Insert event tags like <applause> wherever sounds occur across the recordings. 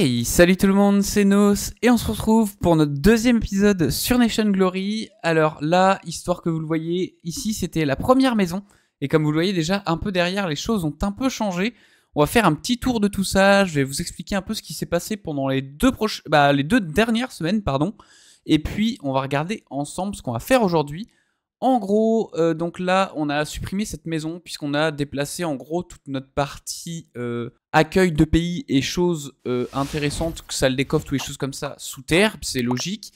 Hey, salut tout le monde, c'est Nos et on se retrouve pour notre deuxième épisode sur Nation Glory. Alors là, histoire que vous le voyez, ici c'était la première maison et comme vous le voyez déjà un peu derrière, les choses ont un peu changé. On va faire un petit tour de tout ça, je vais vous expliquer un peu ce qui s'est passé pendant les deux, proches, bah, les deux dernières semaines, pardon. Et puis on va regarder ensemble ce qu'on va faire aujourd'hui. En gros, euh, donc là, on a supprimé cette maison puisqu'on a déplacé en gros toute notre partie euh, accueil de pays et choses euh, intéressantes, que ça le décoffre, tous les choses comme ça, sous terre, c'est logique.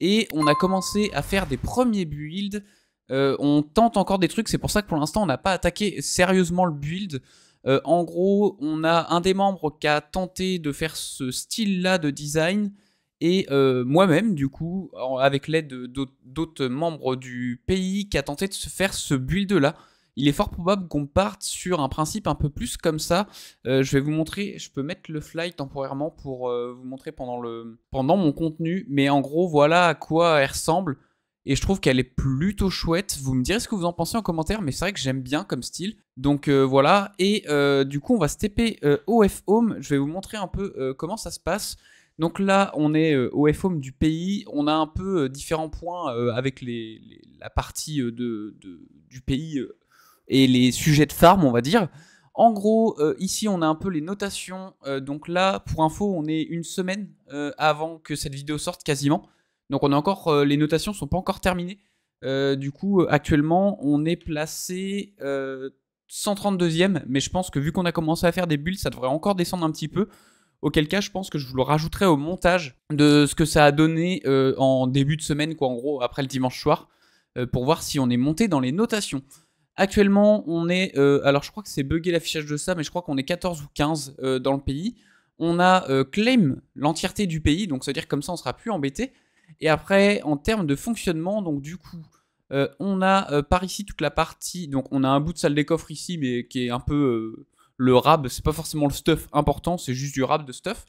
Et on a commencé à faire des premiers builds. on tente encore des trucs, c'est pour ça que pour l'instant, on n'a pas attaqué sérieusement le build. en gros, on a un des membres qui a tenté de faire ce style-là de design et euh, moi-même, du coup, avec l'aide d'autres membres du pays qui a tenté de se faire ce build-là, il est fort probable qu'on parte sur un principe un peu plus comme ça. Euh, je vais vous montrer, je peux mettre le fly temporairement pour euh, vous montrer pendant, le, pendant mon contenu, mais en gros, voilà à quoi elle ressemble. Et je trouve qu'elle est plutôt chouette. Vous me direz ce que vous en pensez en commentaire, mais c'est vrai que j'aime bien comme style. Donc voilà, et du coup on va stepper TP OF Home. Je vais vous montrer un peu comment ça se passe. Donc là, on est euh, au FOM du pays. On a un peu euh, différents points euh, avec la partie du pays et les sujets de farm, on va dire. En gros, ici, on a un peu les notations. donc là, pour info, on est une semaine avant que cette vidéo sorte quasiment. Donc on a encore, les notations ne sont pas encore terminées. du coup, actuellement, on est placé 132e, mais je pense que vu qu'on a commencé à faire des bulles, ça devrait encore descendre un petit peu. Auquel cas, je pense que je vous le rajouterai au montage de ce que ça a donné euh, en début de semaine, quoi, en gros, après le dimanche soir, euh, pour voir si on est monté dans les notations. Actuellement, on est. Euh, alors, je crois que c'est bugué l'affichage de ça, mais je crois qu'on est 14 ou 15 dans le pays. On a claim l'entièreté du pays, donc ça veut dire que comme ça, on sera plus embêté. Et après, en termes de fonctionnement, donc du coup, on a par ici toute la partie. Donc, on a un bout de salle des coffres ici, mais qui est un peu le rab, c'est pas forcément le stuff important, c'est juste du rab de stuff.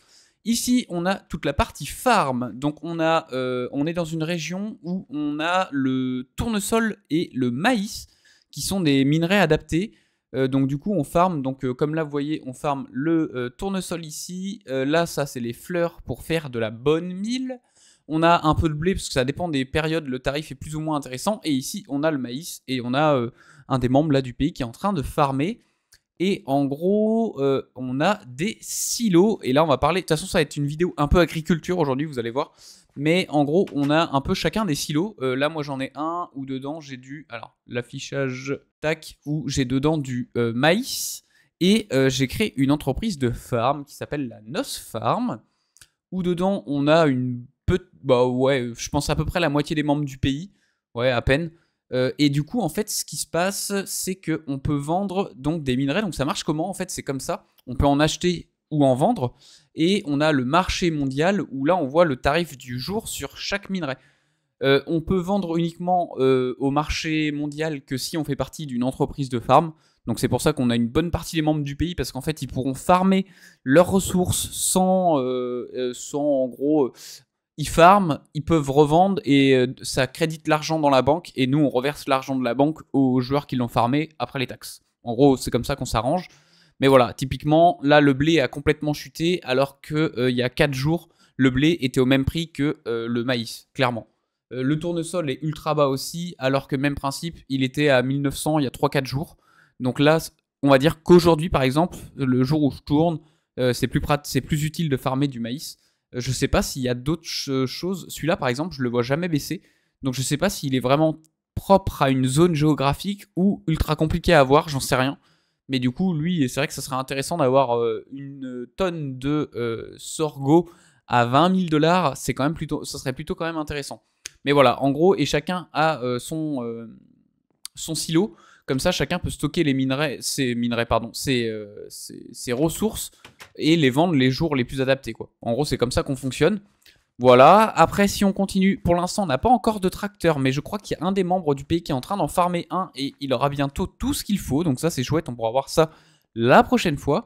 Ici, on a toute la partie farm. Donc, on, a, euh, on est dans une région où on a le tournesol et le maïs, qui sont des minerais adaptés. Euh, donc, du coup, on farm. Donc, euh, comme là, vous voyez, on farme le tournesol ici. là, ça, c'est les fleurs pour faire de la bonne mille. On a un peu de blé, parce que ça dépend des périodes. Le tarif est plus ou moins intéressant. Et ici, on a le maïs. Et on a un des membres là, du pays qui est en train de farmer. Et en gros, euh, on a des silos. Et là, on va parler. De toute façon, ça va être une vidéo un peu agriculture aujourd'hui, vous allez voir. Mais en gros, on a un peu chacun des silos. Euh, là, moi, j'en ai un où dedans, j'ai du. Alors, l'affichage tac, où j'ai dedans du euh, maïs. Et j'ai créé une entreprise de farm qui s'appelle la NOS Farm. Où dedans, on a une. petite Bah ouais, je pense à peu près la moitié des membres du pays. Ouais, à peine. Euh, et du coup, en fait, ce qui se passe, c'est qu'on peut vendre donc des minerais. Donc ça marche comment En fait, c'est comme ça. On peut en acheter ou en vendre. Et on a le marché mondial où là, on voit le tarif du jour sur chaque minerai. Euh, on peut vendre uniquement euh, au marché mondial que si on fait partie d'une entreprise de farm. Donc c'est pour ça qu'on a une bonne partie des membres du pays parce qu'en fait ils pourront farmer leurs ressources sans, sans en gros ils farment, ils peuvent revendre et euh, ça crédite l'argent dans la banque et nous on reverse l'argent de la banque aux joueurs qui l'ont farmé après les taxes. En gros, c'est comme ça qu'on s'arrange. Mais voilà, typiquement, là le blé a complètement chuté alors qu'il euh, y a 4 jours, le blé était au même prix que euh, le maïs, clairement. le tournesol est ultra bas aussi alors que même principe, il était à 1900 il y a 3-4 jours. Donc là, on va dire qu'aujourd'hui par exemple, le jour où je tourne, c'est plus, plus utile de farmer du maïs je sais pas s'il y a d'autres euh, choses. Celui-là, par exemple, je le vois jamais baisser. Donc je sais pas s'il est vraiment propre à une zone géographique ou ultra compliqué à avoir, j'en sais rien. Mais du coup, lui, c'est vrai que ce serait intéressant d'avoir euh, une tonne de euh, sorgho à 20 000 dollars. C'est quand même plutôt, ça serait plutôt quand même intéressant. Mais voilà, en gros, et chacun a son, son silo. Comme ça, chacun peut stocker les minerais, ses minerais, pardon, ses, euh, ressources et les vendre les jours les plus adaptés. Quoi. En gros, c'est comme ça qu'on fonctionne. Voilà, après si on continue, pour l'instant on n'a pas encore de tracteur, mais je crois qu'il y a un des membres du pays qui est en train d'en farmer un et il aura bientôt tout ce qu'il faut, donc ça c'est chouette, on pourra voir ça la prochaine fois.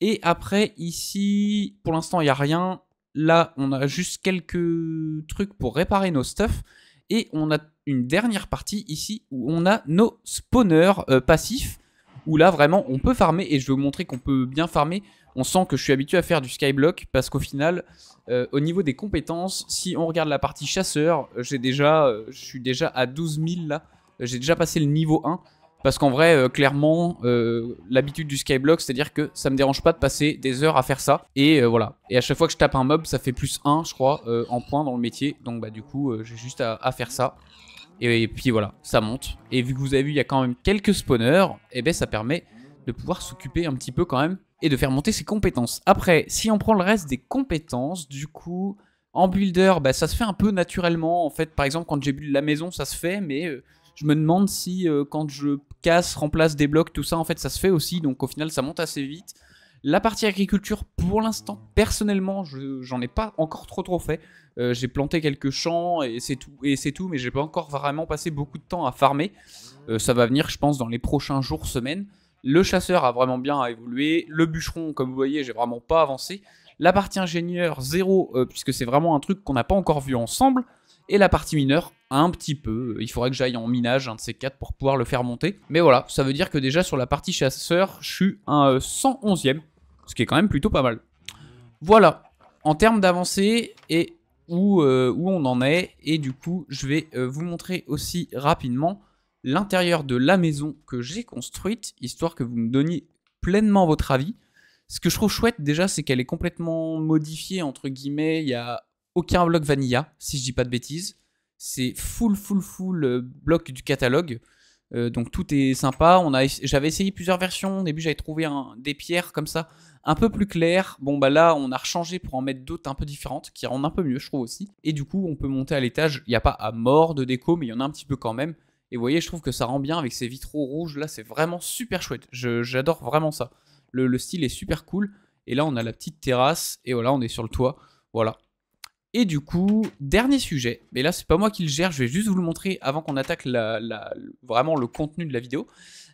Et après ici, pour l'instant il n'y a rien, là on a juste quelques trucs pour réparer nos stuff, et on a une dernière partie ici où on a nos spawners euh, passifs où là vraiment on peut farmer et je vais vous montrer qu'on peut bien farmer. On sent que je suis habitué à faire du skyblock parce qu'au final, euh, au niveau des compétences, si on regarde la partie chasseur, j'ai déjà, euh, je suis déjà à 12 000 là, j'ai déjà passé le niveau 1. Parce qu'en vrai, euh, clairement, euh, l'habitude du skyblock, c'est-à-dire que ça me dérange pas de passer des heures à faire ça. Et euh, voilà. Et à chaque fois que je tape un mob, ça fait plus 1, je crois, en points dans le métier. Donc bah du coup, j'ai juste à, faire ça. Et, puis voilà, ça monte. Et vu que vous avez vu, il y a quand même quelques spawners, et eh ben ça permet de pouvoir s'occuper un petit peu quand même et de faire monter ses compétences. Après, si on prend le reste des compétences, du coup, en builder, bah, ça se fait un peu naturellement. En fait, par exemple, quand j'ai build la maison, ça se fait, mais je me demande si euh, quand je casse, remplace, des blocs, tout ça, en fait, ça se fait aussi. Donc au final, ça monte assez vite. La partie agriculture, pour l'instant, personnellement, j'en ai pas encore trop trop fait. Euh, j'ai planté quelques champs et c'est tout, et c'est tout, mais j'ai pas encore vraiment passé beaucoup de temps à farmer. Euh, ça va venir, je pense, dans les prochains jours, semaines. Le chasseur a vraiment bien évolué. Le bûcheron, comme vous voyez, j'ai vraiment pas avancé. La partie ingénieur, zéro, puisque c'est vraiment un truc qu'on n'a pas encore vu ensemble. Et la partie mineure, un petit peu. Il faudrait que j'aille en minage, un de ces quatre, pour pouvoir le faire monter. Mais voilà, ça veut dire que déjà sur la partie chasseur, je suis un 111e, euh, e, ce qui est quand même plutôt pas mal. Voilà, en termes d'avancée et où, euh, où, on en est. Et du coup, je vais euh, vous montrer aussi rapidement l'intérieur de la maison que j'ai construite, histoire que vous me donniez pleinement votre avis. Ce que je trouve chouette déjà, c'est qu'elle est complètement modifiée, entre guillemets, il n'y a aucun bloc vanilla, si je dis pas de bêtises c'est full, full, full euh, bloc du catalogue. Euh, donc tout est sympa. On a, j'avais essayé plusieurs versions. Au début, j'avais trouvé un, des pierres comme ça, un peu plus claires. Bon bah là, on a rechangé pour en mettre d'autres un peu différentes, qui rendent un peu mieux, je trouve aussi. Et du coup, on peut monter à l'étage. Il n'y a pas à mort de déco, mais il y en a un petit peu quand même. Et vous voyez, je trouve que ça rend bien avec ces vitraux rouges là. C'est vraiment super chouette. j'adore vraiment ça. Le, le, style est super cool. Et là, on a la petite terrasse. Et voilà, on est sur le toit. Voilà. Et du coup, dernier sujet, mais là c'est pas moi qui le gère, je vais juste vous le montrer avant qu'on attaque vraiment le contenu de la vidéo.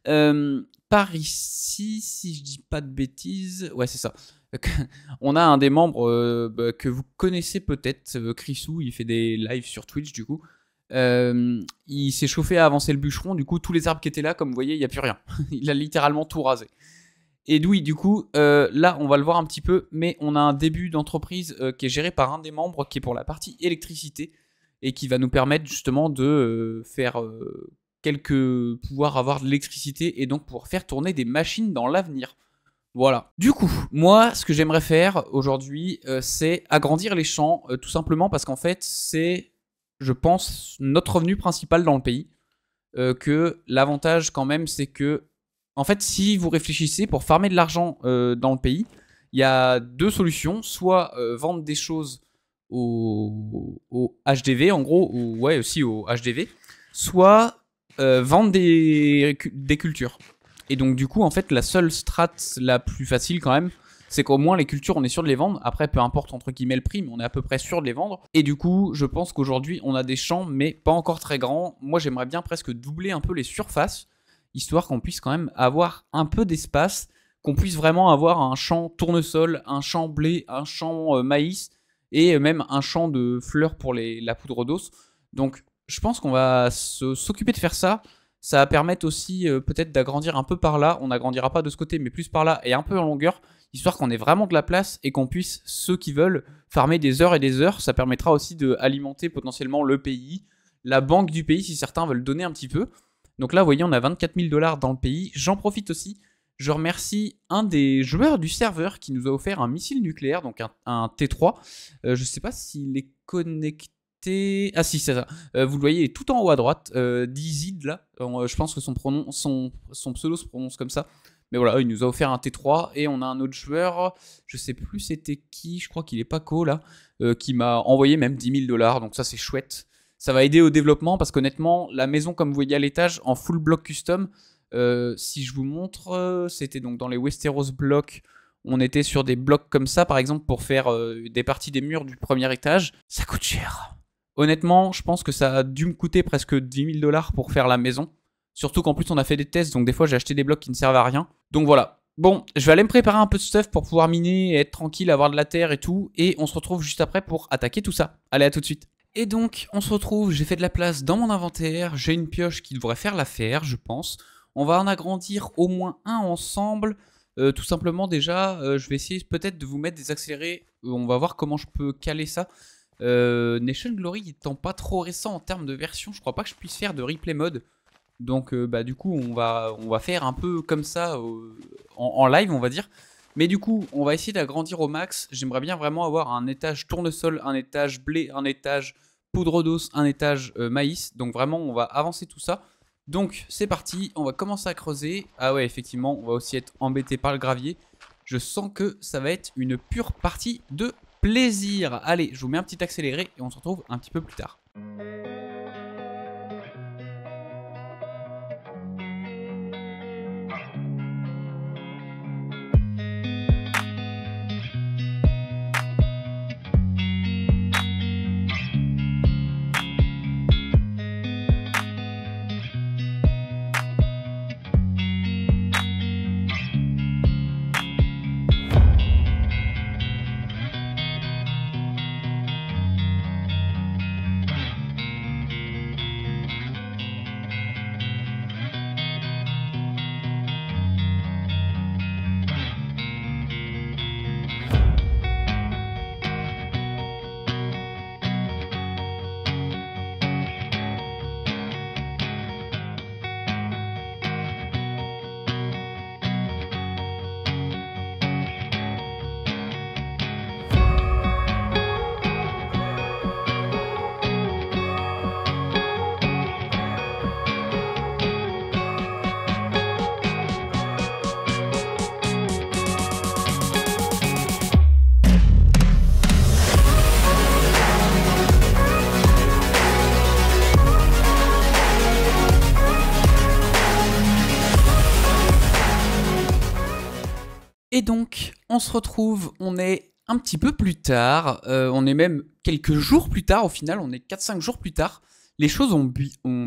Euh, par ici, si je dis pas de bêtises, ouais c'est ça. <laughs> On a un des membres euh, bah, que vous connaissez peut-être, euh, Chrisou, il fait des lives sur Twitch du coup. il s'est chauffé à avancer le bûcheron, du coup tous les arbres qui étaient là, comme vous voyez, il n'y a plus rien. <laughs> il a littéralement tout rasé. Et oui, du coup, euh, là, on va le voir un petit peu, mais on a un début d'entreprise euh, qui est géré par un des membres, qui est pour la partie électricité, et qui va nous permettre justement de euh, faire quelques... pouvoir avoir de l'électricité, et donc pouvoir faire tourner des machines dans l'avenir. Voilà. Du coup, moi, ce que j'aimerais faire aujourd'hui, c'est agrandir les champs, tout simplement parce qu'en fait, c'est, je pense, notre revenu principal dans le pays. que l'avantage quand même, c'est que en fait, si vous réfléchissez pour farmer de l'argent euh, dans le pays, il y a deux solutions. Soit euh, vendre des choses au, HDV, en gros, ou ouais, aussi au HDV, soit euh, vendre des, des, cultures. Et donc, du coup, en fait, la seule strat la plus facile quand même, c'est qu'au moins les cultures, on est sûr de les vendre. Après, peu importe entre guillemets le prix, mais on est à peu près sûr de les vendre. Et du coup, je pense qu'aujourd'hui, on a des champs, mais pas encore très grands. Moi, j'aimerais bien presque doubler un peu les surfaces histoire qu'on puisse quand même avoir un peu d'espace, qu'on puisse vraiment avoir un champ tournesol, un champ blé, un champ euh, maïs et même un champ de fleurs pour les, la poudre d'os. Donc je pense qu'on va s'occuper de faire ça. Ça va permettre aussi euh, peut-être d'agrandir un peu par là. On n'agrandira pas de ce côté, mais plus par là et un peu en longueur, histoire qu'on ait vraiment de la place et qu'on puisse, ceux qui veulent, farmer des heures et des heures. Ça permettra aussi d'alimenter potentiellement le pays, la banque du pays si certains veulent donner un petit peu. Donc là, vous voyez, on a 24 000 dollars dans le pays. J'en profite aussi. Je remercie un des joueurs du serveur qui nous a offert un missile nucléaire, donc un, T3. Euh, je ne sais pas s'il est connecté. Ah si, c'est ça. Euh, vous le voyez tout en haut à droite, euh, Dizid là. je pense que son, pronom, son, pseudo se prononce comme ça. Mais voilà, il nous a offert un T3 et on a un autre joueur, je sais plus c'était qui, je crois qu'il est Paco là, qui m'a envoyé même 10 000 dollars. Donc ça c'est chouette. Ça va aider au développement parce qu'honnêtement, la maison, comme vous voyez à l'étage, en full block custom, euh, si je vous montre, euh, c'était donc dans les Westeros blocks, on était sur des blocs comme ça, par exemple, pour faire euh, des parties des murs du premier étage. Ça coûte cher. Honnêtement, je pense que ça a dû me coûter presque 10 000 dollars pour faire la maison. Surtout qu'en plus, on a fait des tests, donc des fois, j'ai acheté des blocs qui ne servent à rien. Donc voilà. Bon, je vais aller me préparer un peu de stuff pour pouvoir miner être tranquille, avoir de la terre et tout. Et on se retrouve juste après pour attaquer tout ça. Allez, à tout de suite. Et donc, on se retrouve, j'ai fait de la place dans mon inventaire, j'ai une pioche qui devrait faire l'affaire, je pense. On va en agrandir au moins un ensemble. Euh, tout simplement, déjà, euh, je vais essayer peut-être de vous mettre des accélérés. Euh, on va voir comment je peux caler ça. Nation Glory étant pas trop récent en termes de version, je crois pas que je puisse faire de replay mode. Donc, bah, du coup, on va, on va faire un peu comme ça en, live, on va dire. Mais du coup, on va essayer d'agrandir au max. J'aimerais bien vraiment avoir un étage tournesol, un étage blé, un étage poudre d'os, un étage euh, maïs. Donc vraiment, on va avancer tout ça. Donc c'est parti, on va commencer à creuser. Ah ouais, effectivement, on va aussi être embêté par le gravier. Je sens que ça va être une pure partie de plaisir. Allez, je vous mets un petit accéléré et on se retrouve un petit peu plus tard. on se retrouve, on est un petit peu plus tard, euh, on est même quelques jours plus tard, au final on est 4-5 jours plus tard. Les choses ont,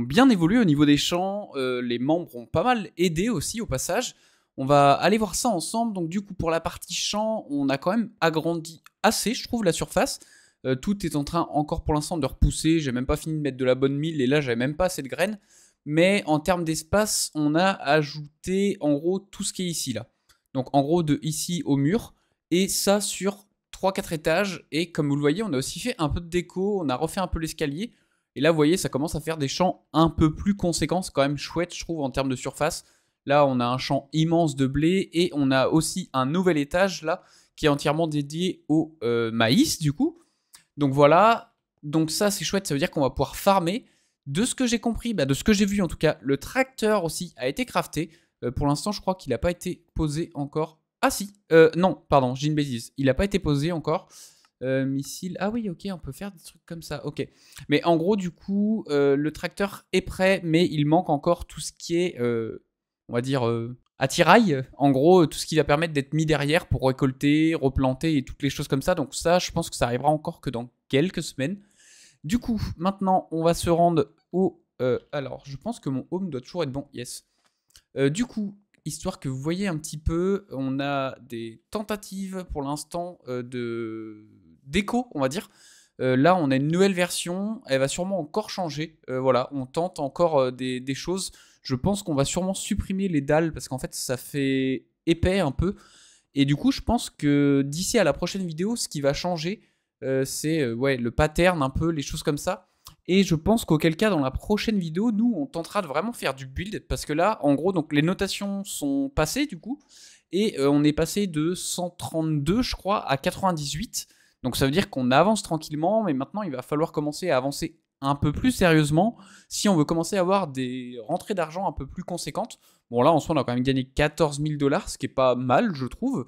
bien évolué au niveau des champs, euh, les membres ont pas mal aidé aussi au passage. On va aller voir ça ensemble. Donc du coup pour la partie champ, on a quand même agrandi assez, je trouve, la surface. Euh, tout est en train encore pour l'instant de repousser, j'ai même pas fini de mettre de la bonne mille et là j'avais même pas assez de graines. Mais en termes d'espace, on a ajouté en gros tout ce qui est ici là. Donc en gros de ici au mur et ça sur 3-4 étages et comme vous le voyez on a aussi fait un peu de déco, on a refait un peu l'escalier et là vous voyez ça commence à faire des champs un peu plus conséquents, c'est quand même chouette je trouve en termes de surface. Là on a un champ immense de blé et on a aussi un nouvel étage là qui est entièrement dédié au euh, maïs du coup. Donc voilà, donc ça c'est chouette, ça veut dire qu'on va pouvoir farmer. De ce que j'ai compris, bah, de ce que j'ai vu en tout cas, le tracteur aussi a été crafté. Euh, pour l'instant, je crois qu'il n'a pas été posé encore. Ah si, euh, non, pardon, j'ai une bêtise. Il n'a pas été posé encore. Euh, missile. Ah oui, ok, on peut faire des trucs comme ça. Ok. Mais en gros, du coup, le tracteur est prêt, mais il manque encore tout ce qui est, on va dire, attirail. En gros, tout ce qui va permettre d'être mis derrière pour récolter, replanter et toutes les choses comme ça. Donc ça, je pense que ça arrivera encore que dans quelques semaines. Du coup, maintenant, on va se rendre au... alors, je pense que mon home doit toujours être bon. Yes. Euh, du coup, histoire que vous voyez un petit peu, on a des tentatives pour l'instant euh, de d'écho, on va dire. Euh, là, on a une nouvelle version, elle va sûrement encore changer. voilà, on tente encore des, choses. Je pense qu'on va sûrement supprimer les dalles parce qu'en fait, ça fait épais un peu. Et du coup, je pense que d'ici à la prochaine vidéo, ce qui va changer, c'est ouais, le pattern un peu, les choses comme ça. Et je pense qu'auquel cas, dans la prochaine vidéo, nous, on tentera de vraiment faire du build. Parce que là, en gros, donc les notations sont passées, du coup. Et euh, on est passé de 132, je crois, à 98. Donc ça veut dire qu'on avance tranquillement. Mais maintenant, il va falloir commencer à avancer un peu plus sérieusement si on veut commencer à avoir des rentrées d'argent un peu plus conséquentes. Bon, là, en soi, on a quand même gagné 14 000 dollars, ce qui est pas mal, je trouve.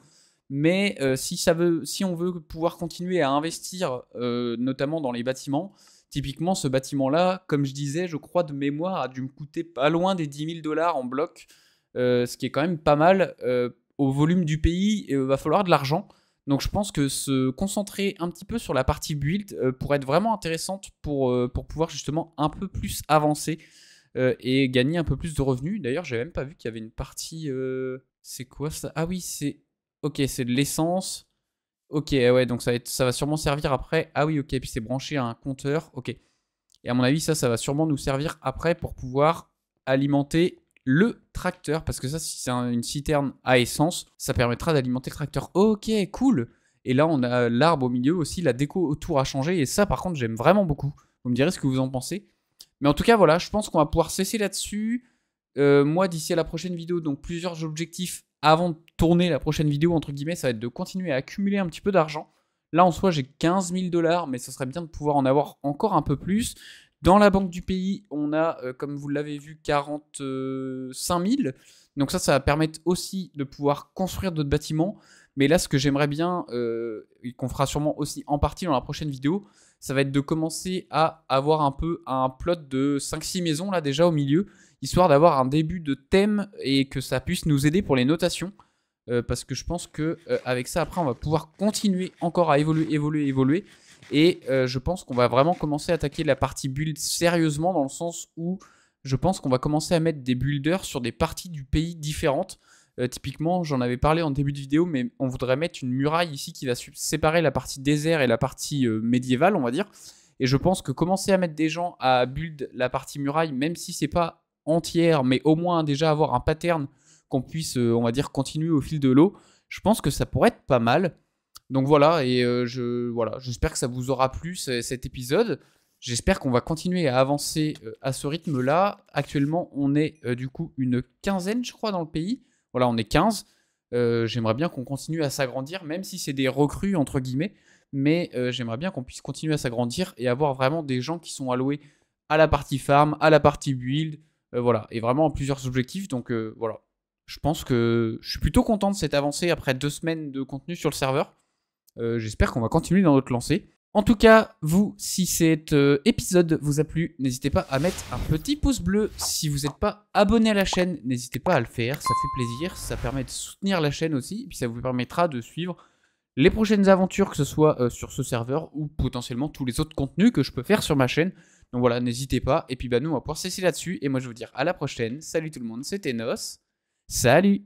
Mais euh, si, ça veut, si on veut pouvoir continuer à investir, euh, notamment dans les bâtiments, Typiquement, ce bâtiment-là, comme je disais, je crois de mémoire, a dû me coûter pas loin des 10 000 dollars en bloc, euh, ce qui est quand même pas mal euh, au volume du pays, il va falloir de l'argent. Donc je pense que se concentrer un petit peu sur la partie build euh, pourrait être vraiment intéressante pour, pour pouvoir justement un peu plus avancer et gagner un peu plus de revenus. D'ailleurs, j'ai même pas vu qu'il y avait une partie. c'est quoi ça Ah oui, c'est. Ok, c'est de l'essence. Ok, eh ouais, donc ça va, sûrement servir après. Ah oui, ok, puis c'est branché à un compteur. Ok. Et à mon avis, ça, ça va sûrement nous servir après pour pouvoir alimenter le tracteur. Parce que ça, si c'est une citerne à essence, ça permettra d'alimenter le tracteur. Ok, cool. Et là, on a l'arbre au milieu aussi. La déco autour a changé. Et ça, par contre, j'aime vraiment beaucoup. Vous me direz ce que vous en pensez. Mais en tout cas, voilà, je pense qu'on va pouvoir cesser là-dessus. Euh, moi, d'ici à la prochaine vidéo, donc plusieurs objectifs avant de tourner la prochaine vidéo, entre guillemets, ça va être de continuer à accumuler un petit peu d'argent. Là, en soi, j'ai 15 000 dollars, mais ce serait bien de pouvoir en avoir encore un peu plus. Dans la banque du pays, on a, euh, comme vous l'avez vu, 45 000. Donc ça, ça va permettre aussi de pouvoir construire d'autres bâtiments. Mais là, ce que j'aimerais bien, euh, et qu'on fera sûrement aussi en partie dans la prochaine vidéo, ça va être de commencer à avoir un peu un plot de 5-6 maisons là déjà au milieu histoire d'avoir un début de thème et que ça puisse nous aider pour les notations. Euh, parce que je pense que euh, avec ça après on va pouvoir continuer encore à évoluer, évoluer, évoluer. Et euh, je pense qu'on va vraiment commencer à attaquer la partie build sérieusement dans le sens où je pense qu'on va commencer à mettre des builders sur des parties du pays différentes. typiquement, j'en avais parlé en début de vidéo, mais on voudrait mettre une muraille ici qui va séparer la partie désert et la partie médiévale, on va dire. Et je pense que commencer à mettre des gens à build la partie muraille, même si c'est pas entière, mais au moins déjà avoir un pattern qu'on puisse, euh, on va dire, continuer au fil de l'eau, je pense que ça pourrait être pas mal. Donc voilà, et euh, je voilà, j'espère que ça vous aura plu cet épisode. J'espère qu'on va continuer à avancer euh, à ce rythme-là. Actuellement, on est du coup une quinzaine, je crois, dans le pays. Voilà, on est 15. j'aimerais bien qu'on continue à s'agrandir, même si c'est des recrues, entre guillemets. Mais j'aimerais bien qu'on puisse continuer à s'agrandir et avoir vraiment des gens qui sont alloués à la partie farm, à la partie build, euh, voilà, et vraiment plusieurs objectifs. Donc euh, voilà, je pense que je suis plutôt content de cette avancée après deux semaines de contenu sur le serveur. Euh, j'espère qu'on va continuer dans notre lancée. En tout cas, vous, si cet épisode vous a plu, n'hésitez pas à mettre un petit pouce bleu. Si vous n'êtes pas abonné à la chaîne, n'hésitez pas à le faire, ça fait plaisir, ça permet de soutenir la chaîne aussi, et puis ça vous permettra de suivre les prochaines aventures, que ce soit sur ce serveur ou potentiellement tous les autres contenus que je peux faire sur ma chaîne. Donc voilà, n'hésitez pas. Et puis bah, nous, on va pouvoir cesser là-dessus. Et moi, je vous dire à la prochaine. Salut tout le monde, c'était Nos. Salut